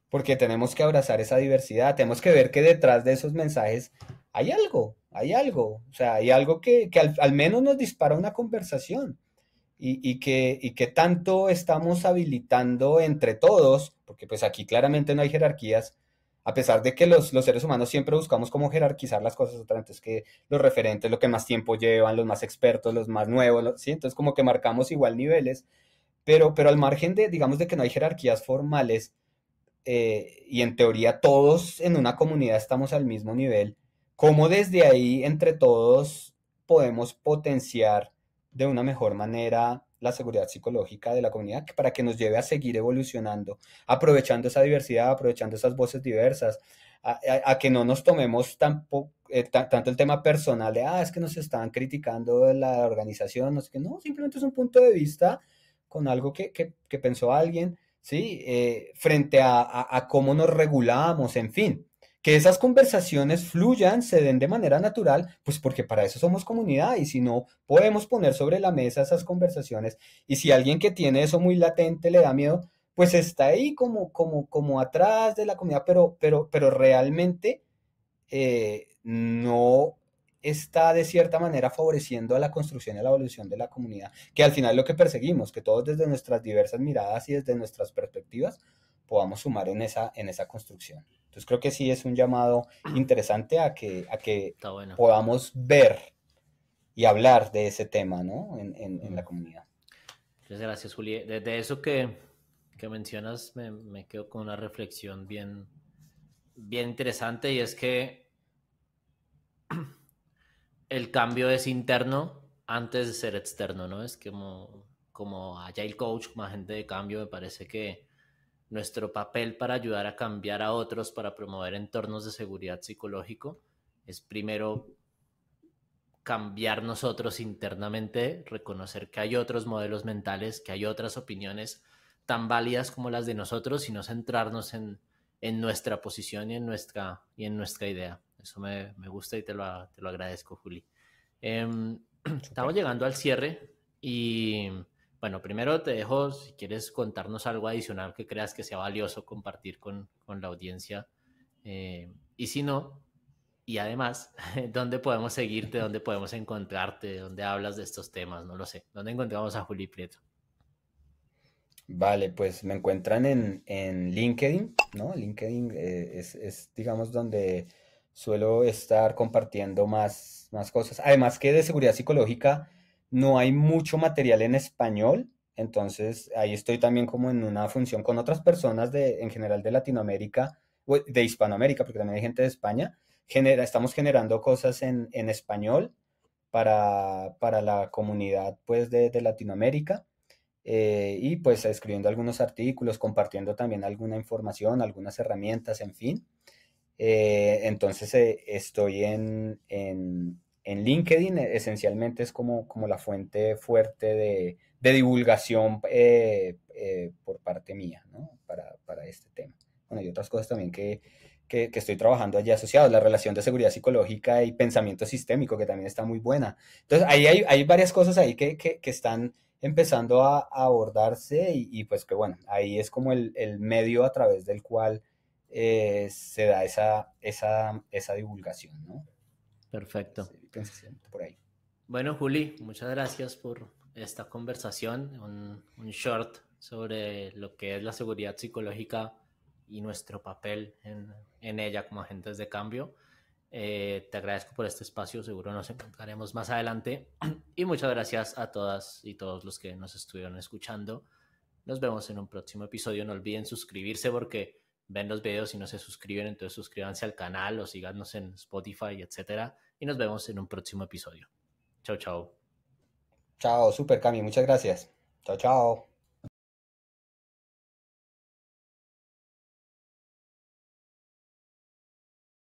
porque tenemos que abrazar esa diversidad, tenemos que ver que detrás de esos mensajes hay algo, hay algo, o sea, hay algo que, al, menos nos dispara una conversación y, que, y que tanto estamos habilitando entre todos, porque pues aquí claramente no hay jerarquías, a pesar de que los, seres humanos siempre buscamos como jerarquizar las cosas, otra, que los referentes, lo que más tiempo llevan, los más expertos, los más nuevos, ¿sí? Entonces como que marcamos igual niveles, pero, pero al margen de, digamos, de que no hay jerarquías formales eh, y en teoría todos en una comunidad estamos al mismo nivel, ¿cómo desde ahí entre todos podemos potenciar de una mejor manera la seguridad psicológica de la comunidad para que nos lleve a seguir evolucionando, aprovechando esa diversidad, aprovechando esas voces diversas, a, que no nos tomemos eh, tanto el tema personal de, ah, es que nos están criticando la organización, no no, simplemente es un punto de vista con algo que, que, pensó alguien, ¿sí? Eh, frente a, a, cómo nos regulamos, en fin que esas conversaciones fluyan, se den de manera natural, pues porque para eso somos comunidad y si no, podemos poner sobre la mesa esas conversaciones y si alguien que tiene eso muy latente le da miedo, pues está ahí como, como, como atrás de la comunidad, pero, pero, pero realmente eh, no está de cierta manera favoreciendo a la construcción y a la evolución de la comunidad, que al final lo que perseguimos, que todos desde nuestras diversas miradas y desde nuestras perspectivas podamos sumar en esa, en esa construcción. Entonces creo que sí es un llamado interesante a que, que podamos ver y hablar de ese tema ¿no? en, la comunidad. Muchas gracias, Juli. Desde eso que, mencionas me, quedo con una reflexión bien, bien interesante y es que <clears throat> el cambio es interno antes de ser externo, ¿no? Es que como, como Agile Coach, más gente de cambio, me parece que nuestro papel para ayudar a cambiar a otros, para promover entornos de seguridad psicológico, es primero cambiar nosotros internamente, reconocer que hay otros modelos mentales, que hay otras opiniones tan válidas como las de nosotros y no centrarnos en, nuestra posición y en nuestra, y en nuestra idea. Eso me, gusta y te lo, te lo agradezco, Juli. Em, <clears throat> estamos llegando al cierre y bueno, primero te dejo, si quieres contarnos algo adicional que creas que sea valioso compartir con, con la audiencia. Eh, y si no, y además, <laughs> ¿dónde podemos seguirte? ¿Dónde podemos encontrarte? ¿Dónde hablas de estos temas? No lo sé. ¿Dónde encontramos a Juli Prieto? Vale, pues me encuentran en, en LinkedIn, ¿no? LinkedIn eh, es, es, digamos, donde suelo estar compartiendo más, más cosas. Además que de seguridad psicológica no hay mucho material en español, entonces ahí estoy también como en una función con otras personas de, en general de Latinoamérica, de Hispanoamérica, porque también hay gente de España. Genera, estamos generando cosas en, español para, la comunidad pues, de, Latinoamérica. Eh, y pues escribiendo algunos artículos, compartiendo también alguna información, algunas herramientas, en fin. Eh, entonces eh, estoy en, en LinkedIn e-, esencialmente es como, como la fuente fuerte de, de divulgación eh, eh, por parte mía ¿no? para, para, este tema. Bueno, hay otras cosas también que, que, estoy trabajando allí asociados, la relación de seguridad psicológica y pensamiento sistémico, que también está muy buena. Entonces, ahí hay, hay varias cosas ahí que, que están empezando a, abordarse y, pues que bueno, ahí es como el, el medio a través del cual eh, se da esa, esa, esa divulgación, ¿no? Perfecto. por ahí. Bueno, Juli, muchas gracias por esta conversación, un, short sobre lo que es la seguridad psicológica y nuestro papel en, ella como agentes de cambio. Eh, te agradezco por este espacio, seguro nos encontraremos más adelante. Y muchas gracias a todas y todos los que nos estuvieron escuchando. Nos vemos en un próximo episodio. No olviden suscribirse porque ven los videos y no se suscriben, entonces suscríbanse al canal o síganos en Spotify, etcétera. Y nos vemos en un próximo episodio. Chao, chao. Chao, super Cami, muchas gracias. Chao, chao.